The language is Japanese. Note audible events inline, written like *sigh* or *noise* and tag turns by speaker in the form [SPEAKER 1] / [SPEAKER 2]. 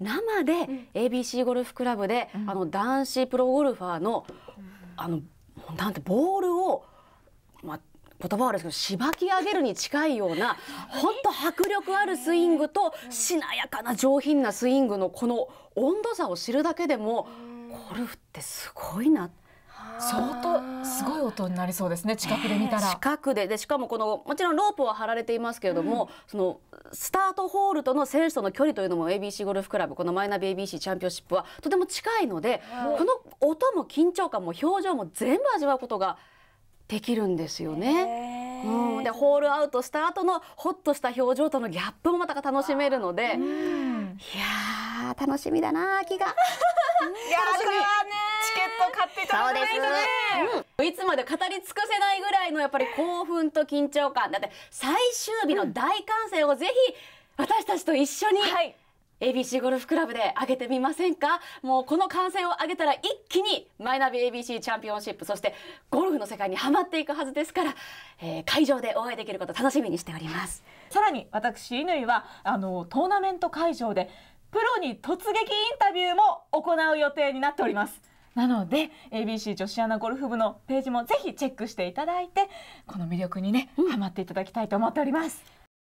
[SPEAKER 1] 生で ABC ゴルフクラブで、あの男子プロゴルファーのあのなんてボールを、まあ、言葉はあるんですけどしばき上げるに近いような本当 *laughs* 迫力あるスイングとしなやかな上品なスイングのこの温度差を知るだけでもゴルフってすごいなって相当すごい音になりそうですね近くで見たら、えー、近くででしかもこのもちろんロープは張られていますけれども、うん、そのスタートホールとの選手との距離というのも ABC ゴルフクラブこのマイナビ ABC チャンピオンシップはとても近いので、はい、この音も緊張感も表情も全部味わうことができるんですよね。うん、でホールアウトした後のほっとした表情とのギャップもまた楽しめるので、うん、いや楽しみだな秋が。*laughs* 楽しみれね買ってただかないとね、うん、いつまで語り尽くせないぐらいのやっぱり興奮と緊張感だって最終日の大歓声をぜひ私たちと一緒に、はい ABC ゴルフクラブで上げてみませんかもうこの観戦を上げたら一気にマイナビ ABC チャンピオンシップそしてゴルフの世界にはまっていくはずですから、えー、会場でお会いできること
[SPEAKER 2] 楽しみにしておりますさらに私乾はあのトーナメント会場でプロに突撃インタビューも行う予定になっておりますなので ABC 女子アナゴルフ部のページもぜひチェックしていただいてこの魅力にね、うん、ハマっていただきたいと思っております。